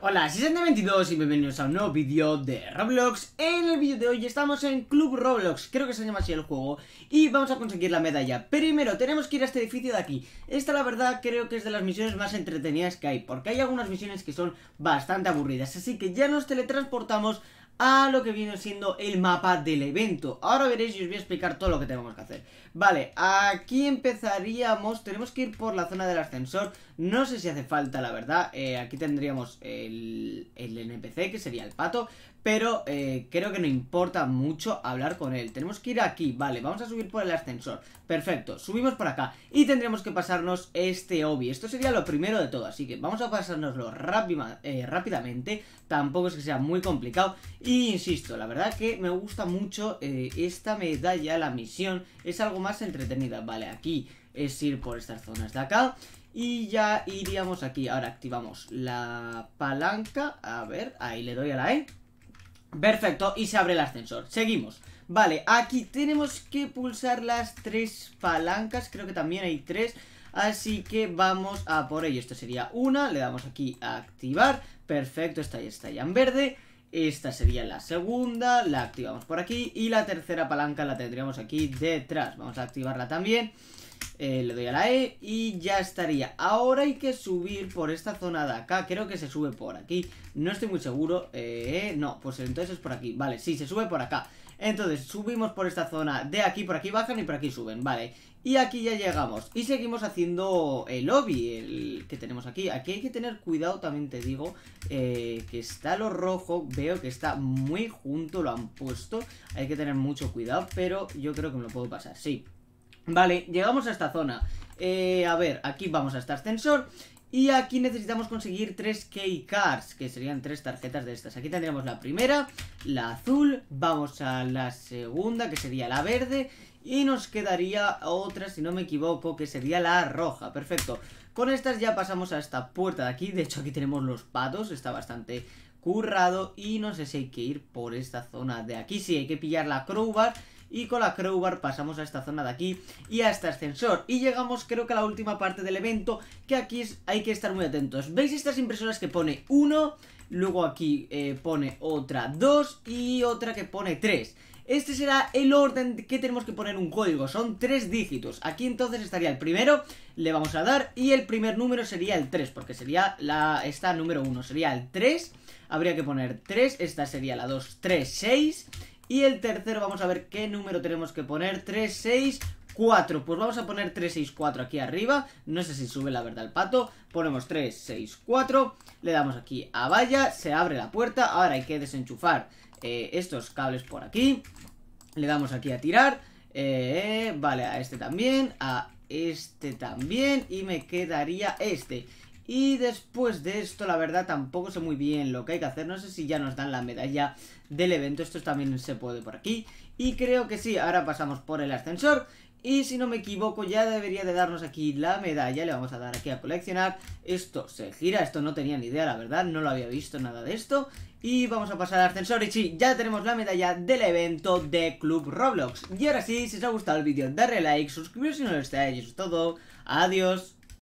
Hola, 622 22 y bienvenidos a un nuevo vídeo de Roblox En el vídeo de hoy estamos en Club Roblox, creo que se llama así el juego Y vamos a conseguir la medalla Primero, tenemos que ir a este edificio de aquí Esta la verdad creo que es de las misiones más entretenidas que hay Porque hay algunas misiones que son bastante aburridas Así que ya nos teletransportamos a lo que viene siendo el mapa del evento Ahora veréis y os voy a explicar todo lo que tenemos que hacer Vale, aquí empezaríamos, tenemos que ir por la zona del ascensor no sé si hace falta, la verdad. Eh, aquí tendríamos el, el, NPC, que sería el pato. Pero eh, creo que no importa mucho hablar con él. Tenemos que ir aquí. Vale, vamos a subir por el ascensor. Perfecto, subimos por acá. Y tendríamos que pasarnos este obi. Esto sería lo primero de todo. Así que vamos a pasárnoslo eh, rápidamente. Tampoco es que sea muy complicado. Y insisto, la verdad que me gusta mucho esta medalla, la misión. Es algo más entretenida. Vale, aquí es ir por estas zonas de acá. Y ya iríamos aquí. Ahora activamos la palanca. A ver, ahí le doy a la E. Perfecto, y se abre el ascensor. Seguimos. Vale, aquí tenemos que pulsar las tres palancas. Creo que también hay tres. Así que vamos a por ello. Esta sería una. Le damos aquí a activar. Perfecto, esta ya está ya en verde. Esta sería la segunda, la activamos por aquí y la tercera palanca la tendríamos aquí detrás. Vamos a activarla también. Eh, le doy a la E y ya estaría. Ahora hay que subir por esta zona de acá. Creo que se sube por aquí. No estoy muy seguro. Eh, no, pues entonces es por aquí. Vale, sí, se sube por acá. Entonces, subimos por esta zona de aquí, por aquí bajan y por aquí suben, vale. Y aquí ya llegamos. Y seguimos haciendo el lobby, el que tenemos aquí. Aquí hay que tener cuidado, también te digo, eh, que está lo rojo. Veo que está muy junto, lo han puesto. Hay que tener mucho cuidado, pero yo creo que me lo puedo pasar, sí. Vale, llegamos a esta zona. Eh, a ver, aquí vamos a este ascensor. Y aquí necesitamos conseguir tres key cards que serían tres tarjetas de estas. Aquí tendríamos la primera, la azul, vamos a la segunda, que sería la verde. Y nos quedaría otra, si no me equivoco, que sería la roja. Perfecto. Con estas ya pasamos a esta puerta de aquí. De hecho, aquí tenemos los patos. Está bastante currado. Y no sé si hay que ir por esta zona de aquí. si hay que pillar la crowbar y con la crowbar pasamos a esta zona de aquí y a este ascensor. Y llegamos creo que a la última parte del evento, que aquí hay que estar muy atentos. ¿Veis estas impresoras que pone uno Luego aquí eh, pone otra dos y otra que pone tres Este será el orden que tenemos que poner un código, son tres dígitos. Aquí entonces estaría el primero, le vamos a dar, y el primer número sería el 3, porque sería la esta número uno sería el 3, habría que poner 3, esta sería la 2, 3, 6, y el tercero, vamos a ver qué número tenemos que poner. 3, 6, 4. Pues vamos a poner 3, 6, 4 aquí arriba. No sé si sube la verdad el pato. Ponemos 3, 6, 4. Le damos aquí a valla. Se abre la puerta. Ahora hay que desenchufar eh, estos cables por aquí. Le damos aquí a tirar. Eh, vale, a este también. A este también. Y me quedaría este. Y después de esto, la verdad, tampoco sé muy bien lo que hay que hacer. No sé si ya nos dan la medalla del evento. Esto también se puede por aquí. Y creo que sí, ahora pasamos por el ascensor. Y si no me equivoco, ya debería de darnos aquí la medalla. Le vamos a dar aquí a coleccionar. Esto se gira. Esto no tenía ni idea, la verdad. No lo había visto nada de esto. Y vamos a pasar al ascensor y sí, ya tenemos la medalla del evento de Club Roblox. Y ahora sí, si os ha gustado el vídeo, darle like, suscribiros si no lo estáis. Y eso es todo. Adiós.